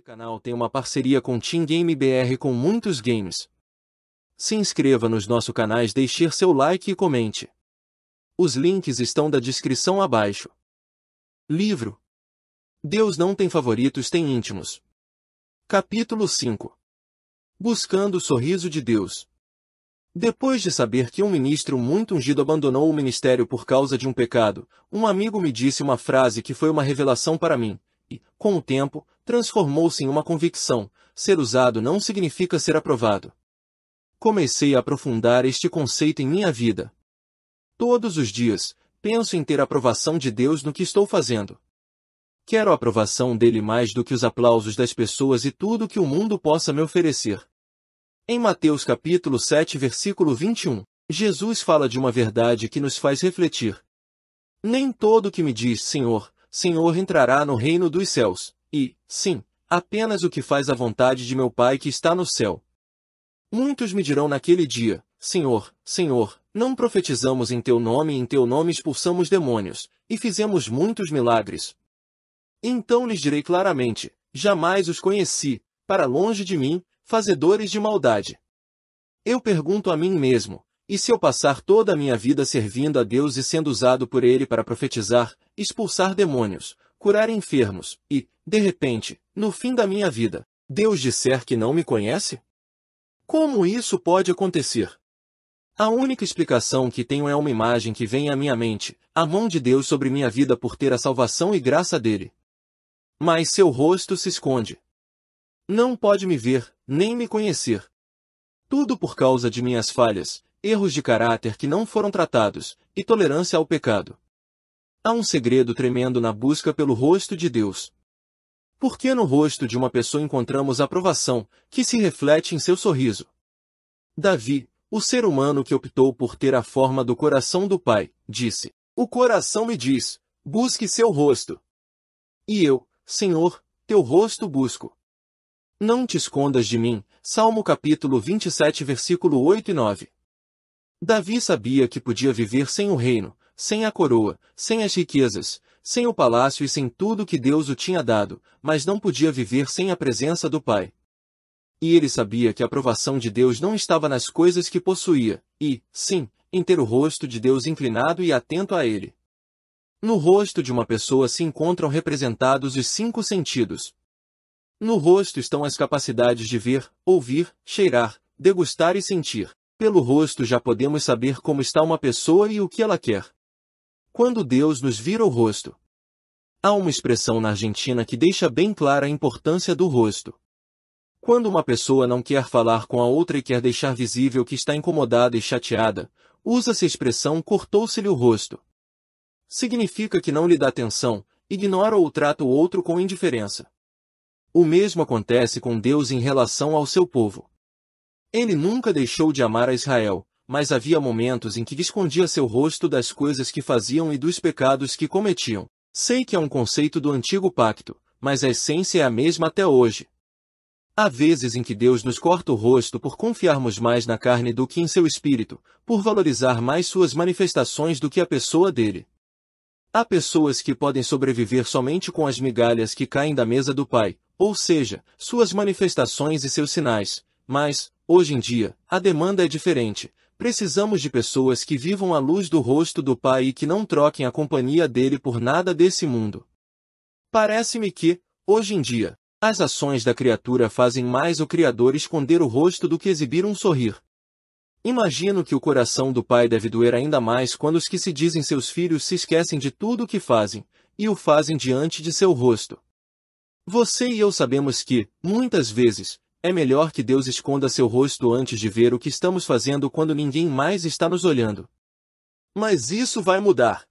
Esse canal tem uma parceria com Team Game BR com muitos games. Se inscreva nos nossos canais, deixe seu like e comente. Os links estão da descrição abaixo. Livro Deus não tem favoritos, tem íntimos. Capítulo 5 Buscando o sorriso de Deus. Depois de saber que um ministro muito ungido abandonou o ministério por causa de um pecado, um amigo me disse uma frase que foi uma revelação para mim, e, com o tempo, transformou-se em uma convicção, ser usado não significa ser aprovado. Comecei a aprofundar este conceito em minha vida. Todos os dias, penso em ter a aprovação de Deus no que estou fazendo. Quero a aprovação dele mais do que os aplausos das pessoas e tudo que o mundo possa me oferecer. Em Mateus capítulo 7, versículo 21, Jesus fala de uma verdade que nos faz refletir. Nem todo que me diz Senhor, Senhor entrará no reino dos céus e, sim, apenas o que faz a vontade de meu Pai que está no céu. Muitos me dirão naquele dia, Senhor, Senhor, não profetizamos em teu nome e em teu nome expulsamos demônios, e fizemos muitos milagres. Então lhes direi claramente, jamais os conheci, para longe de mim, fazedores de maldade. Eu pergunto a mim mesmo, e se eu passar toda a minha vida servindo a Deus e sendo usado por Ele para profetizar, expulsar demônios, curar enfermos, e, de repente, no fim da minha vida, Deus disser que não me conhece? Como isso pode acontecer? A única explicação que tenho é uma imagem que vem à minha mente, a mão de Deus sobre minha vida por ter a salvação e graça dele. Mas seu rosto se esconde. Não pode me ver, nem me conhecer. Tudo por causa de minhas falhas, erros de caráter que não foram tratados, e tolerância ao pecado. Há um segredo tremendo na busca pelo rosto de Deus, por que no rosto de uma pessoa encontramos aprovação, que se reflete em seu sorriso? Davi, o ser humano que optou por ter a forma do coração do Pai, disse, O coração me diz, busque seu rosto. E eu, Senhor, teu rosto busco. Não te escondas de mim. Salmo capítulo 27 versículo 8 e 9. Davi sabia que podia viver sem o reino, sem a coroa, sem as riquezas, sem o palácio e sem tudo que Deus o tinha dado, mas não podia viver sem a presença do Pai. E ele sabia que a aprovação de Deus não estava nas coisas que possuía, e, sim, em ter o rosto de Deus inclinado e atento a ele. No rosto de uma pessoa se encontram representados os cinco sentidos. No rosto estão as capacidades de ver, ouvir, cheirar, degustar e sentir. Pelo rosto já podemos saber como está uma pessoa e o que ela quer quando Deus nos vira o rosto. Há uma expressão na Argentina que deixa bem clara a importância do rosto. Quando uma pessoa não quer falar com a outra e quer deixar visível que está incomodada e chateada, usa-se a expressão cortou-se-lhe o rosto. Significa que não lhe dá atenção, ignora ou trata o outro com indiferença. O mesmo acontece com Deus em relação ao seu povo. Ele nunca deixou de amar a Israel, mas havia momentos em que escondia seu rosto das coisas que faziam e dos pecados que cometiam. Sei que é um conceito do antigo pacto, mas a essência é a mesma até hoje. Há vezes em que Deus nos corta o rosto por confiarmos mais na carne do que em seu espírito, por valorizar mais suas manifestações do que a pessoa dele. Há pessoas que podem sobreviver somente com as migalhas que caem da mesa do Pai, ou seja, suas manifestações e seus sinais, mas, hoje em dia, a demanda é diferente, Precisamos de pessoas que vivam a luz do rosto do Pai e que não troquem a companhia dele por nada desse mundo. Parece-me que, hoje em dia, as ações da criatura fazem mais o Criador esconder o rosto do que exibir um sorrir. Imagino que o coração do Pai deve doer ainda mais quando os que se dizem seus filhos se esquecem de tudo o que fazem, e o fazem diante de seu rosto. Você e eu sabemos que, muitas vezes, é melhor que Deus esconda seu rosto antes de ver o que estamos fazendo quando ninguém mais está nos olhando. Mas isso vai mudar.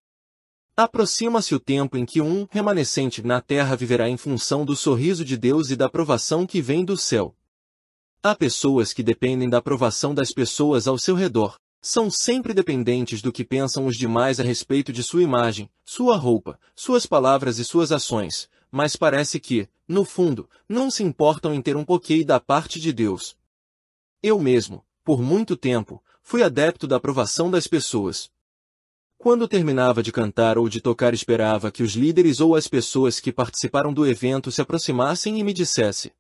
Aproxima-se o tempo em que um remanescente na terra viverá em função do sorriso de Deus e da aprovação que vem do céu. Há pessoas que dependem da aprovação das pessoas ao seu redor. São sempre dependentes do que pensam os demais a respeito de sua imagem, sua roupa, suas palavras e suas ações, mas parece que, no fundo, não se importam em ter um poquei da parte de Deus. Eu mesmo, por muito tempo, fui adepto da aprovação das pessoas. Quando terminava de cantar ou de tocar esperava que os líderes ou as pessoas que participaram do evento se aproximassem e me dissesse: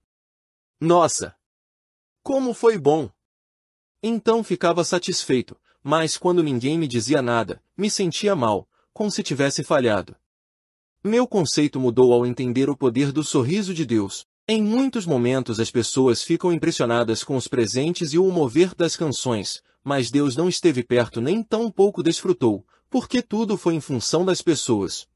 Nossa! Como foi bom! Então ficava satisfeito, mas quando ninguém me dizia nada, me sentia mal, como se tivesse falhado. Meu conceito mudou ao entender o poder do sorriso de Deus. Em muitos momentos as pessoas ficam impressionadas com os presentes e o mover das canções, mas Deus não esteve perto nem tão pouco desfrutou, porque tudo foi em função das pessoas.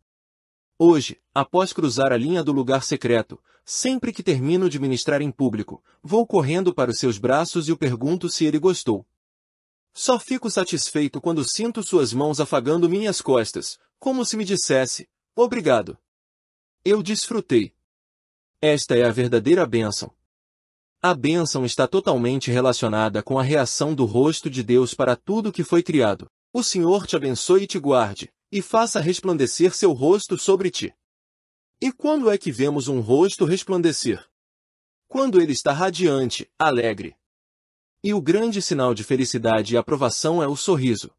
Hoje, após cruzar a linha do lugar secreto, sempre que termino de ministrar em público, vou correndo para os seus braços e o pergunto se ele gostou. Só fico satisfeito quando sinto suas mãos afagando minhas costas, como se me dissesse, Obrigado. Eu desfrutei. Esta é a verdadeira bênção. A bênção está totalmente relacionada com a reação do rosto de Deus para tudo que foi criado. O Senhor te abençoe e te guarde, e faça resplandecer seu rosto sobre ti. E quando é que vemos um rosto resplandecer? Quando ele está radiante, alegre. E o grande sinal de felicidade e aprovação é o sorriso.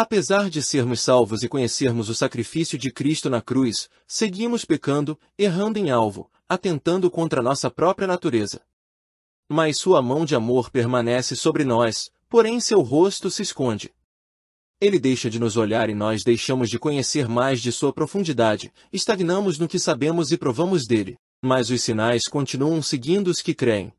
Apesar de sermos salvos e conhecermos o sacrifício de Cristo na cruz, seguimos pecando, errando em alvo, atentando contra nossa própria natureza. Mas sua mão de amor permanece sobre nós, porém seu rosto se esconde. Ele deixa de nos olhar e nós deixamos de conhecer mais de sua profundidade, estagnamos no que sabemos e provamos dele, mas os sinais continuam seguindo os que creem.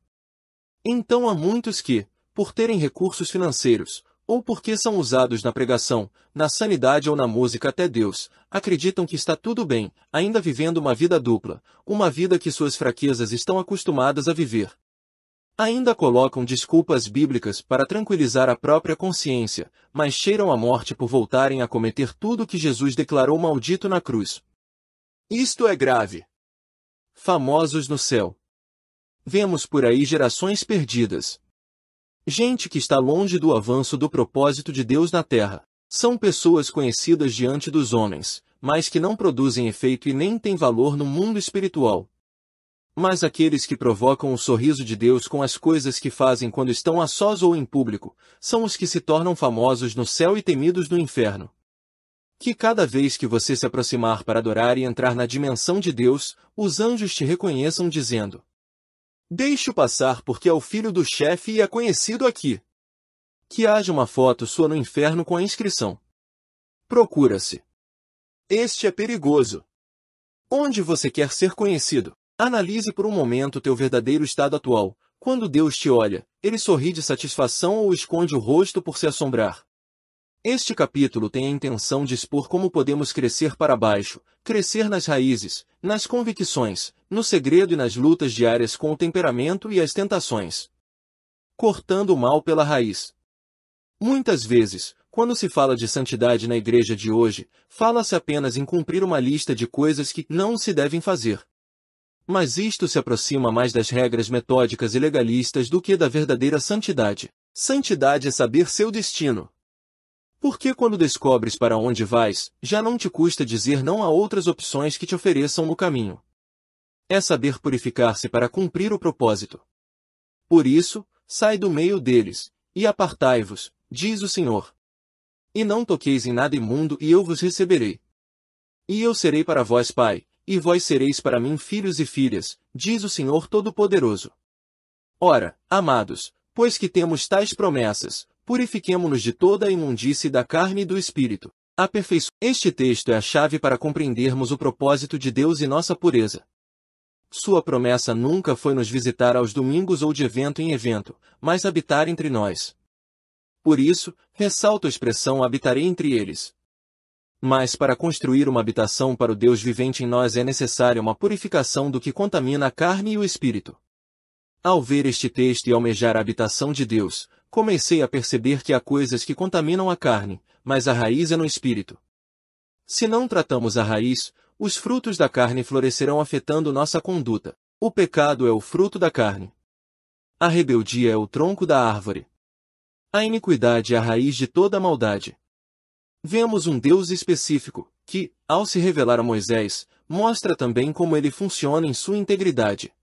Então há muitos que, por terem recursos financeiros, ou porque são usados na pregação, na sanidade ou na música até Deus, acreditam que está tudo bem, ainda vivendo uma vida dupla, uma vida que suas fraquezas estão acostumadas a viver. Ainda colocam desculpas bíblicas para tranquilizar a própria consciência, mas cheiram a morte por voltarem a cometer tudo que Jesus declarou maldito na cruz. Isto é grave. Famosos no céu. Vemos por aí gerações perdidas. Gente que está longe do avanço do propósito de Deus na terra. São pessoas conhecidas diante dos homens, mas que não produzem efeito e nem têm valor no mundo espiritual. Mas aqueles que provocam o sorriso de Deus com as coisas que fazem quando estão a sós ou em público, são os que se tornam famosos no céu e temidos no inferno. Que cada vez que você se aproximar para adorar e entrar na dimensão de Deus, os anjos te reconheçam dizendo: Deixe-o passar porque é o filho do chefe e é conhecido aqui. Que haja uma foto sua no inferno com a inscrição. Procura-se. Este é perigoso. Onde você quer ser conhecido? Analise por um momento teu verdadeiro estado atual. Quando Deus te olha, ele sorri de satisfação ou esconde o rosto por se assombrar? Este capítulo tem a intenção de expor como podemos crescer para baixo, crescer nas raízes, nas convicções, no segredo e nas lutas diárias com o temperamento e as tentações. Cortando o mal pela raiz. Muitas vezes, quando se fala de santidade na igreja de hoje, fala-se apenas em cumprir uma lista de coisas que não se devem fazer. Mas isto se aproxima mais das regras metódicas e legalistas do que da verdadeira santidade. Santidade é saber seu destino, porque quando descobres para onde vais, já não te custa dizer não a outras opções que te ofereçam no caminho. É saber purificar-se para cumprir o propósito. Por isso, sai do meio deles, e apartai-vos, diz o Senhor. E não toqueis em nada imundo e eu vos receberei. E eu serei para vós pai, e vós sereis para mim filhos e filhas, diz o Senhor Todo-Poderoso. Ora, amados, pois que temos tais promessas, purifiquemo-nos de toda a imundície da carne e do espírito. Aperfeiço. Este texto é a chave para compreendermos o propósito de Deus e nossa pureza. Sua promessa nunca foi nos visitar aos domingos ou de evento em evento, mas habitar entre nós. Por isso, ressalto a expressão habitarei entre eles. Mas para construir uma habitação para o Deus vivente em nós é necessária uma purificação do que contamina a carne e o espírito. Ao ver este texto e almejar a habitação de Deus, comecei a perceber que há coisas que contaminam a carne, mas a raiz é no espírito. Se não tratamos a raiz, os frutos da carne florescerão afetando nossa conduta. O pecado é o fruto da carne. A rebeldia é o tronco da árvore. A iniquidade é a raiz de toda a maldade. Vemos um Deus específico, que, ao se revelar a Moisés, mostra também como ele funciona em sua integridade.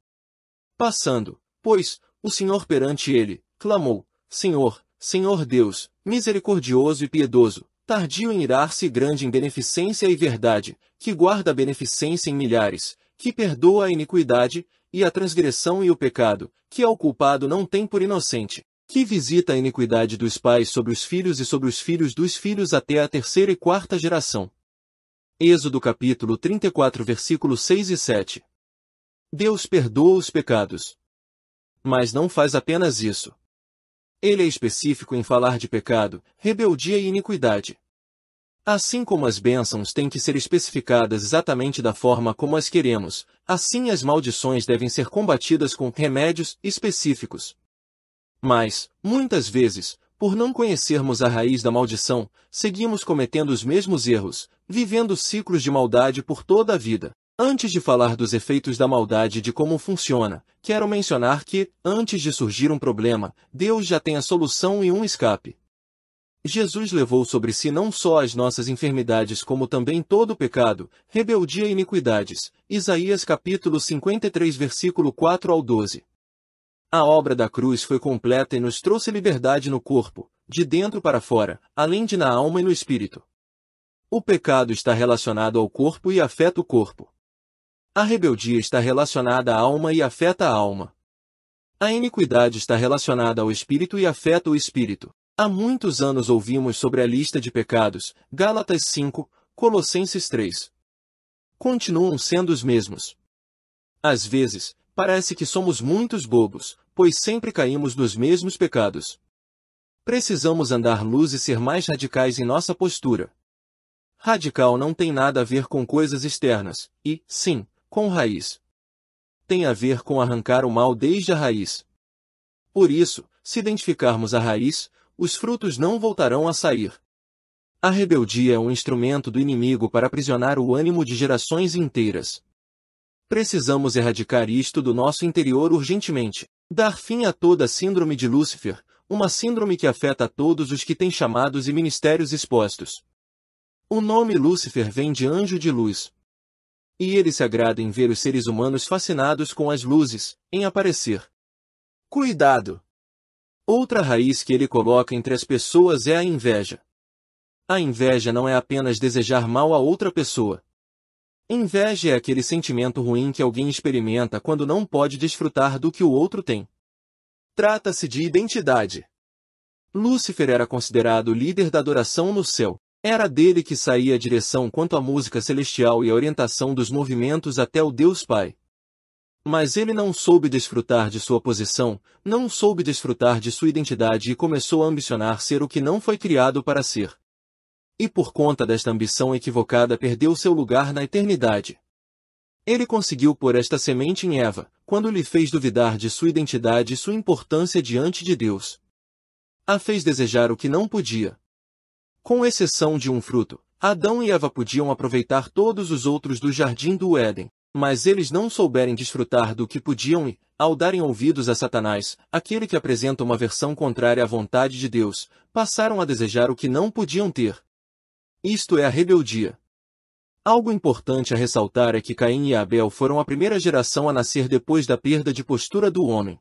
Passando, pois, o Senhor perante ele, clamou, Senhor, Senhor Deus, misericordioso e piedoso, tardio em irar-se grande em beneficência e verdade, que guarda a beneficência em milhares, que perdoa a iniquidade, e a transgressão e o pecado, que ao culpado não tem por inocente, que visita a iniquidade dos pais sobre os filhos e sobre os filhos dos filhos até a terceira e quarta geração. Êxodo capítulo 34 versículos 6 e 7 Deus perdoa os pecados. Mas não faz apenas isso. Ele é específico em falar de pecado, rebeldia e iniquidade. Assim como as bênçãos têm que ser especificadas exatamente da forma como as queremos, assim as maldições devem ser combatidas com remédios específicos. Mas, muitas vezes, por não conhecermos a raiz da maldição, seguimos cometendo os mesmos erros, vivendo ciclos de maldade por toda a vida. Antes de falar dos efeitos da maldade e de como funciona, quero mencionar que, antes de surgir um problema, Deus já tem a solução e um escape. Jesus levou sobre si não só as nossas enfermidades como também todo o pecado, rebeldia e iniquidades. Isaías capítulo 53 versículo 4 ao 12. A obra da cruz foi completa e nos trouxe liberdade no corpo, de dentro para fora, além de na alma e no espírito. O pecado está relacionado ao corpo e afeta o corpo. A rebeldia está relacionada à alma e afeta a alma. A iniquidade está relacionada ao espírito e afeta o espírito. Há muitos anos ouvimos sobre a lista de pecados, Gálatas 5, Colossenses 3. Continuam sendo os mesmos. Às vezes, parece que somos muitos bobos, pois sempre caímos nos mesmos pecados. Precisamos andar luz e ser mais radicais em nossa postura. Radical não tem nada a ver com coisas externas, e, sim, com raiz. Tem a ver com arrancar o mal desde a raiz. Por isso, se identificarmos a raiz, os frutos não voltarão a sair. A rebeldia é um instrumento do inimigo para aprisionar o ânimo de gerações inteiras. Precisamos erradicar isto do nosso interior urgentemente. Dar fim a toda a síndrome de Lúcifer, uma síndrome que afeta todos os que têm chamados e ministérios expostos. O nome Lúcifer vem de anjo de luz, e ele se agrada em ver os seres humanos fascinados com as luzes, em aparecer. Cuidado! Outra raiz que ele coloca entre as pessoas é a inveja. A inveja não é apenas desejar mal a outra pessoa. Inveja é aquele sentimento ruim que alguém experimenta quando não pode desfrutar do que o outro tem. Trata-se de identidade. Lúcifer era considerado o líder da adoração no céu. Era dele que saía a direção quanto à música celestial e a orientação dos movimentos até o Deus Pai. Mas ele não soube desfrutar de sua posição, não soube desfrutar de sua identidade e começou a ambicionar ser o que não foi criado para ser. E por conta desta ambição equivocada perdeu seu lugar na eternidade. Ele conseguiu pôr esta semente em Eva, quando lhe fez duvidar de sua identidade e sua importância diante de Deus. A fez desejar o que não podia, com exceção de um fruto, Adão e Eva podiam aproveitar todos os outros do jardim do Éden, mas eles não souberem desfrutar do que podiam e, ao darem ouvidos a Satanás, aquele que apresenta uma versão contrária à vontade de Deus, passaram a desejar o que não podiam ter. Isto é a rebeldia. Algo importante a ressaltar é que Caim e Abel foram a primeira geração a nascer depois da perda de postura do homem.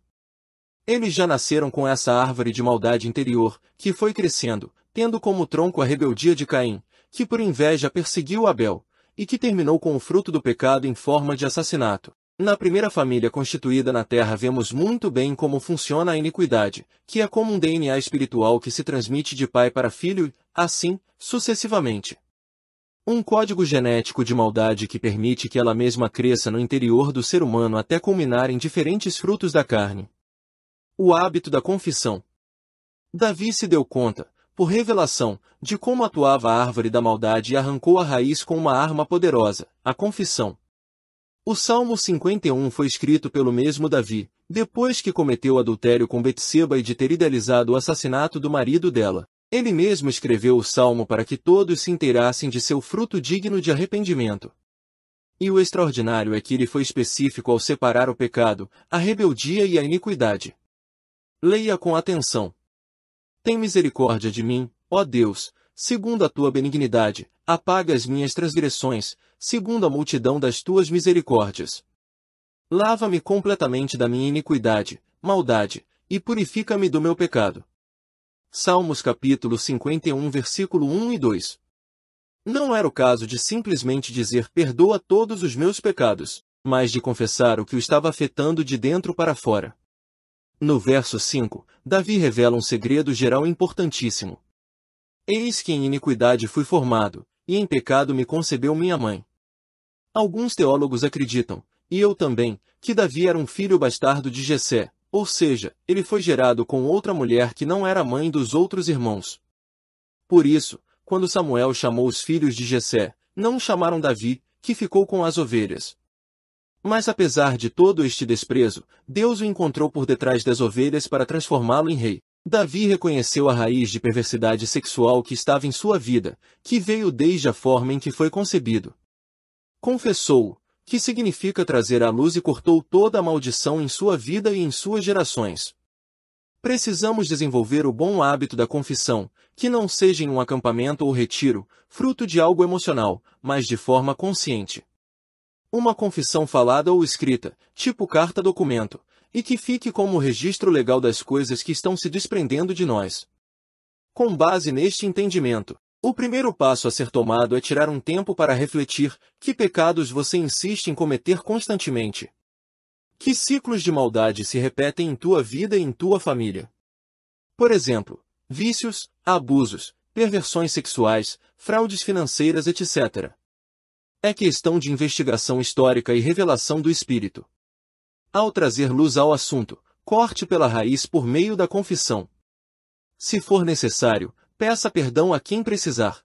Eles já nasceram com essa árvore de maldade interior, que foi crescendo, tendo como tronco a rebeldia de Caim, que por inveja perseguiu Abel, e que terminou com o fruto do pecado em forma de assassinato. Na primeira família constituída na Terra vemos muito bem como funciona a iniquidade, que é como um DNA espiritual que se transmite de pai para filho, assim, sucessivamente. Um código genético de maldade que permite que ela mesma cresça no interior do ser humano até culminar em diferentes frutos da carne. O hábito da confissão. Davi se deu conta, por revelação, de como atuava a árvore da maldade e arrancou a raiz com uma arma poderosa, a confissão. O Salmo 51 foi escrito pelo mesmo Davi, depois que cometeu adultério com Betseba e de ter idealizado o assassinato do marido dela. Ele mesmo escreveu o salmo para que todos se inteirassem de seu fruto digno de arrependimento. E o extraordinário é que ele foi específico ao separar o pecado, a rebeldia e a iniquidade. Leia com atenção. Tem misericórdia de mim, ó Deus, segundo a tua benignidade, apaga as minhas transgressões, segundo a multidão das tuas misericórdias. Lava-me completamente da minha iniquidade, maldade, e purifica-me do meu pecado. Salmos capítulo 51 versículo 1 e 2 Não era o caso de simplesmente dizer perdoa todos os meus pecados, mas de confessar o que o estava afetando de dentro para fora. No verso 5, Davi revela um segredo geral importantíssimo. Eis que em iniquidade fui formado, e em pecado me concebeu minha mãe. Alguns teólogos acreditam, e eu também, que Davi era um filho bastardo de Jessé, ou seja, ele foi gerado com outra mulher que não era mãe dos outros irmãos. Por isso, quando Samuel chamou os filhos de Jessé, não chamaram Davi, que ficou com as ovelhas, mas apesar de todo este desprezo, Deus o encontrou por detrás das ovelhas para transformá-lo em rei. Davi reconheceu a raiz de perversidade sexual que estava em sua vida, que veio desde a forma em que foi concebido. Confessou, que significa trazer à luz e cortou toda a maldição em sua vida e em suas gerações. Precisamos desenvolver o bom hábito da confissão, que não seja em um acampamento ou retiro, fruto de algo emocional, mas de forma consciente uma confissão falada ou escrita, tipo carta-documento, e que fique como registro legal das coisas que estão se desprendendo de nós. Com base neste entendimento, o primeiro passo a ser tomado é tirar um tempo para refletir que pecados você insiste em cometer constantemente. Que ciclos de maldade se repetem em tua vida e em tua família? Por exemplo, vícios, abusos, perversões sexuais, fraudes financeiras, etc. É questão de investigação histórica e revelação do espírito. Ao trazer luz ao assunto, corte pela raiz por meio da confissão. Se for necessário, peça perdão a quem precisar.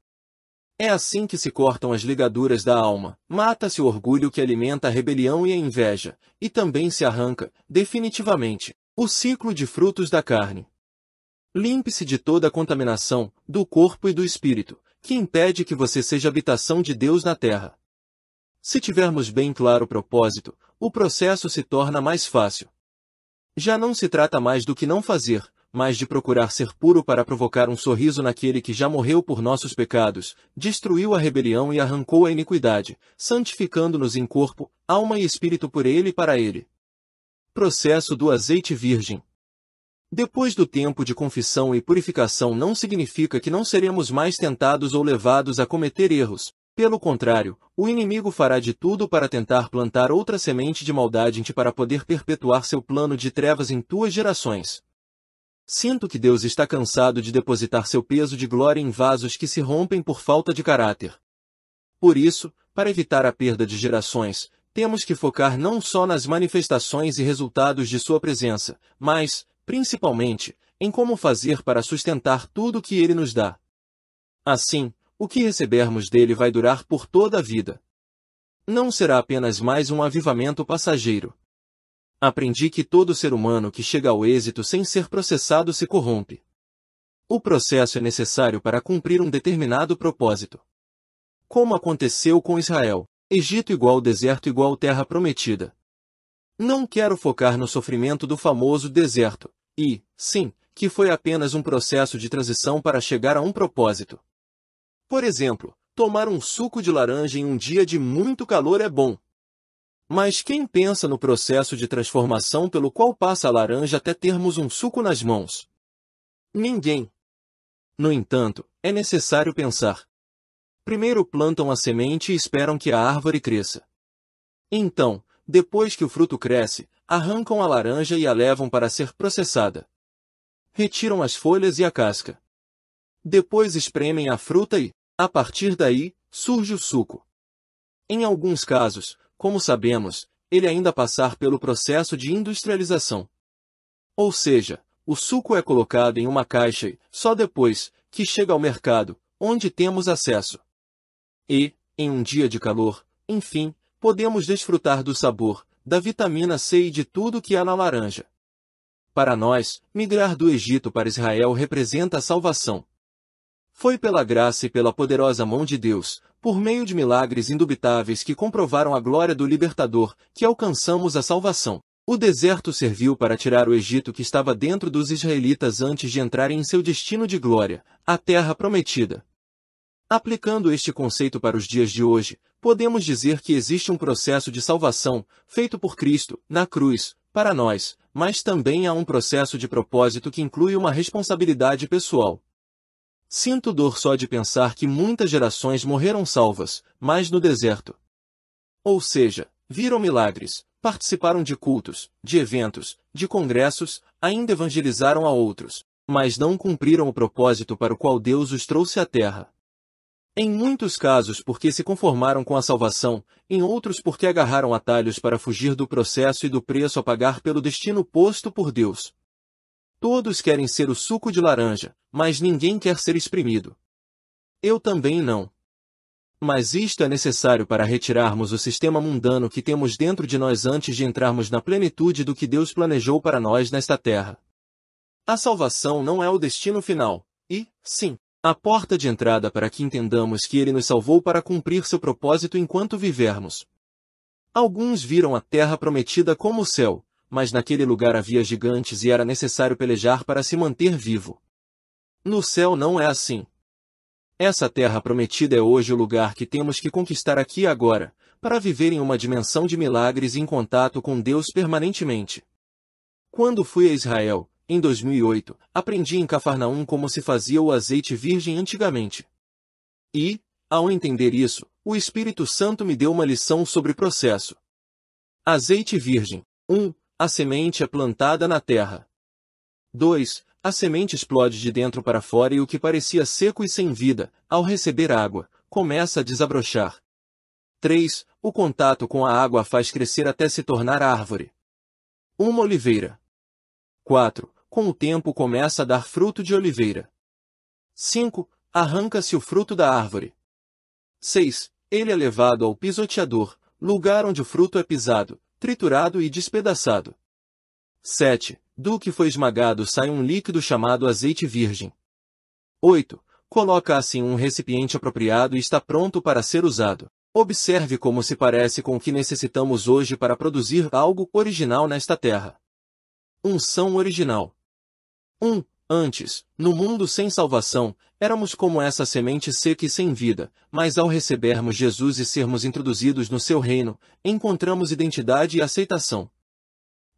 É assim que se cortam as ligaduras da alma, mata-se o orgulho que alimenta a rebelião e a inveja, e também se arranca, definitivamente, o ciclo de frutos da carne. Limpe-se de toda a contaminação, do corpo e do espírito, que impede que você seja habitação de Deus na terra. Se tivermos bem claro o propósito, o processo se torna mais fácil. Já não se trata mais do que não fazer, mas de procurar ser puro para provocar um sorriso naquele que já morreu por nossos pecados, destruiu a rebelião e arrancou a iniquidade, santificando-nos em corpo, alma e espírito por ele e para ele. Processo do azeite virgem. Depois do tempo de confissão e purificação não significa que não seremos mais tentados ou levados a cometer erros, pelo contrário, o inimigo fará de tudo para tentar plantar outra semente de maldade em ti para poder perpetuar seu plano de trevas em tuas gerações. Sinto que Deus está cansado de depositar seu peso de glória em vasos que se rompem por falta de caráter. Por isso, para evitar a perda de gerações, temos que focar não só nas manifestações e resultados de sua presença, mas, principalmente, em como fazer para sustentar tudo que ele nos dá. Assim, o que recebermos dele vai durar por toda a vida. Não será apenas mais um avivamento passageiro. Aprendi que todo ser humano que chega ao êxito sem ser processado se corrompe. O processo é necessário para cumprir um determinado propósito. Como aconteceu com Israel, Egito igual deserto igual terra prometida. Não quero focar no sofrimento do famoso deserto, e, sim, que foi apenas um processo de transição para chegar a um propósito. Por exemplo, tomar um suco de laranja em um dia de muito calor é bom. Mas quem pensa no processo de transformação pelo qual passa a laranja até termos um suco nas mãos? Ninguém. No entanto, é necessário pensar. Primeiro plantam a semente e esperam que a árvore cresça. Então, depois que o fruto cresce, arrancam a laranja e a levam para ser processada. Retiram as folhas e a casca. Depois espremem a fruta e, a partir daí, surge o suco. Em alguns casos, como sabemos, ele ainda passar pelo processo de industrialização. Ou seja, o suco é colocado em uma caixa e, só depois, que chega ao mercado, onde temos acesso. E, em um dia de calor, enfim, podemos desfrutar do sabor, da vitamina C e de tudo que há na laranja. Para nós, migrar do Egito para Israel representa a salvação, foi pela graça e pela poderosa mão de Deus, por meio de milagres indubitáveis que comprovaram a glória do Libertador, que alcançamos a salvação. O deserto serviu para tirar o Egito que estava dentro dos israelitas antes de entrarem em seu destino de glória, a terra prometida. Aplicando este conceito para os dias de hoje, podemos dizer que existe um processo de salvação, feito por Cristo, na cruz, para nós, mas também há um processo de propósito que inclui uma responsabilidade pessoal. Sinto dor só de pensar que muitas gerações morreram salvas, mas no deserto. Ou seja, viram milagres, participaram de cultos, de eventos, de congressos, ainda evangelizaram a outros, mas não cumpriram o propósito para o qual Deus os trouxe à terra. Em muitos casos porque se conformaram com a salvação, em outros porque agarraram atalhos para fugir do processo e do preço a pagar pelo destino posto por Deus. Todos querem ser o suco de laranja, mas ninguém quer ser espremido. Eu também não. Mas isto é necessário para retirarmos o sistema mundano que temos dentro de nós antes de entrarmos na plenitude do que Deus planejou para nós nesta terra. A salvação não é o destino final, e, sim, a porta de entrada para que entendamos que Ele nos salvou para cumprir seu propósito enquanto vivermos. Alguns viram a terra prometida como o céu, mas naquele lugar havia gigantes e era necessário pelejar para se manter vivo. No céu não é assim. Essa terra prometida é hoje o lugar que temos que conquistar aqui e agora, para viver em uma dimensão de milagres e em contato com Deus permanentemente. Quando fui a Israel, em 2008, aprendi em Cafarnaum como se fazia o azeite virgem antigamente. E, ao entender isso, o Espírito Santo me deu uma lição sobre processo. Azeite virgem. 1 a semente é plantada na terra. 2. A semente explode de dentro para fora e o que parecia seco e sem vida, ao receber água, começa a desabrochar. 3. O contato com a água faz crescer até se tornar árvore. Uma oliveira. 4. Com o tempo começa a dar fruto de oliveira. 5. Arranca-se o fruto da árvore. 6. Ele é levado ao pisoteador, lugar onde o fruto é pisado, triturado e despedaçado. 7. Do que foi esmagado sai um líquido chamado azeite virgem. 8. Coloca assim um recipiente apropriado e está pronto para ser usado. Observe como se parece com o que necessitamos hoje para produzir algo original nesta terra. Unção original. 1. Antes, no mundo sem salvação, éramos como essa semente seca e sem vida, mas ao recebermos Jesus e sermos introduzidos no seu reino, encontramos identidade e aceitação.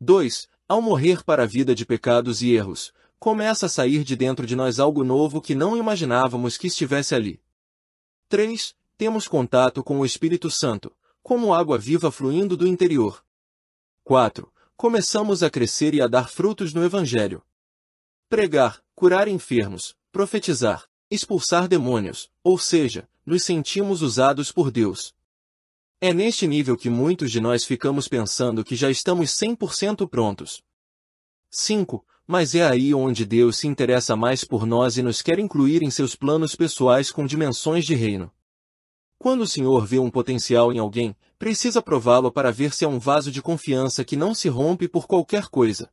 2. Ao morrer para a vida de pecados e erros, começa a sair de dentro de nós algo novo que não imaginávamos que estivesse ali. 3. Temos contato com o Espírito Santo, como água viva fluindo do interior. 4. Começamos a crescer e a dar frutos no Evangelho pregar, curar enfermos, profetizar, expulsar demônios, ou seja, nos sentimos usados por Deus. É neste nível que muitos de nós ficamos pensando que já estamos 100% prontos. 5. Mas é aí onde Deus se interessa mais por nós e nos quer incluir em seus planos pessoais com dimensões de reino. Quando o Senhor vê um potencial em alguém, precisa prová-lo para ver se é um vaso de confiança que não se rompe por qualquer coisa.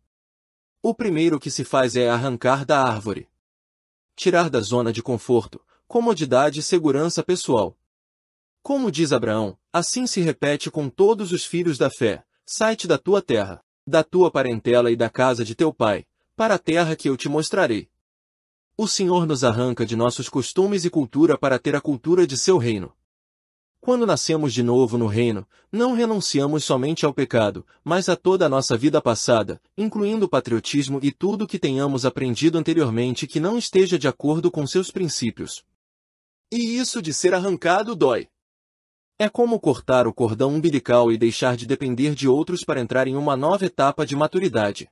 O primeiro que se faz é arrancar da árvore. Tirar da zona de conforto, comodidade e segurança pessoal. Como diz Abraão, assim se repete com todos os filhos da fé: sai-te da tua terra, da tua parentela e da casa de teu pai, para a terra que eu te mostrarei. O Senhor nos arranca de nossos costumes e cultura para ter a cultura de seu reino. Quando nascemos de novo no reino, não renunciamos somente ao pecado, mas a toda a nossa vida passada, incluindo o patriotismo e tudo que tenhamos aprendido anteriormente que não esteja de acordo com seus princípios. E isso de ser arrancado dói. É como cortar o cordão umbilical e deixar de depender de outros para entrar em uma nova etapa de maturidade.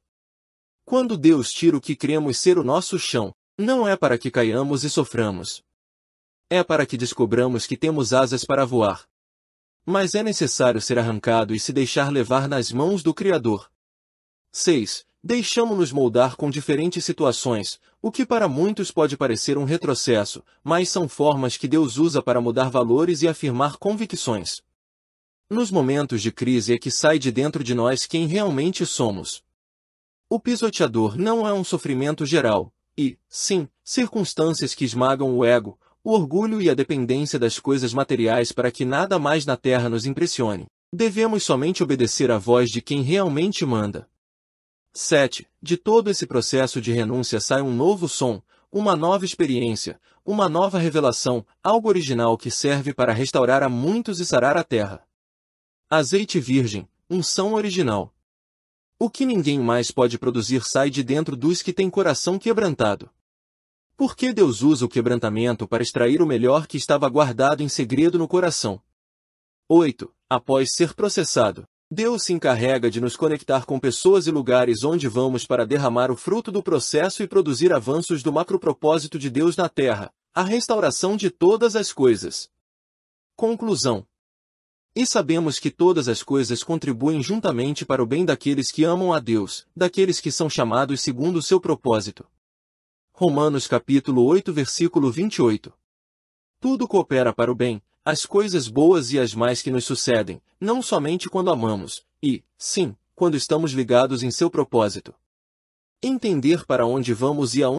Quando Deus tira o que cremos ser o nosso chão, não é para que caiamos e soframos, é para que descobramos que temos asas para voar. Mas é necessário ser arrancado e se deixar levar nas mãos do Criador. 6. Deixamos-nos moldar com diferentes situações, o que para muitos pode parecer um retrocesso, mas são formas que Deus usa para mudar valores e afirmar convicções. Nos momentos de crise é que sai de dentro de nós quem realmente somos. O pisoteador não é um sofrimento geral, e, sim, circunstâncias que esmagam o ego, o orgulho e a dependência das coisas materiais para que nada mais na terra nos impressione. Devemos somente obedecer à voz de quem realmente manda. 7. De todo esse processo de renúncia sai um novo som, uma nova experiência, uma nova revelação, algo original que serve para restaurar a muitos e sarar a terra. Azeite virgem, um som original. O que ninguém mais pode produzir sai de dentro dos que têm coração quebrantado. Por que Deus usa o quebrantamento para extrair o melhor que estava guardado em segredo no coração? 8. Após ser processado, Deus se encarrega de nos conectar com pessoas e lugares onde vamos para derramar o fruto do processo e produzir avanços do macropropósito de Deus na Terra, a restauração de todas as coisas. Conclusão. E sabemos que todas as coisas contribuem juntamente para o bem daqueles que amam a Deus, daqueles que são chamados segundo o seu propósito. Romanos capítulo 8 versículo 28. Tudo coopera para o bem, as coisas boas e as mais que nos sucedem, não somente quando amamos, e, sim, quando estamos ligados em seu propósito. Entender para onde vamos e aonde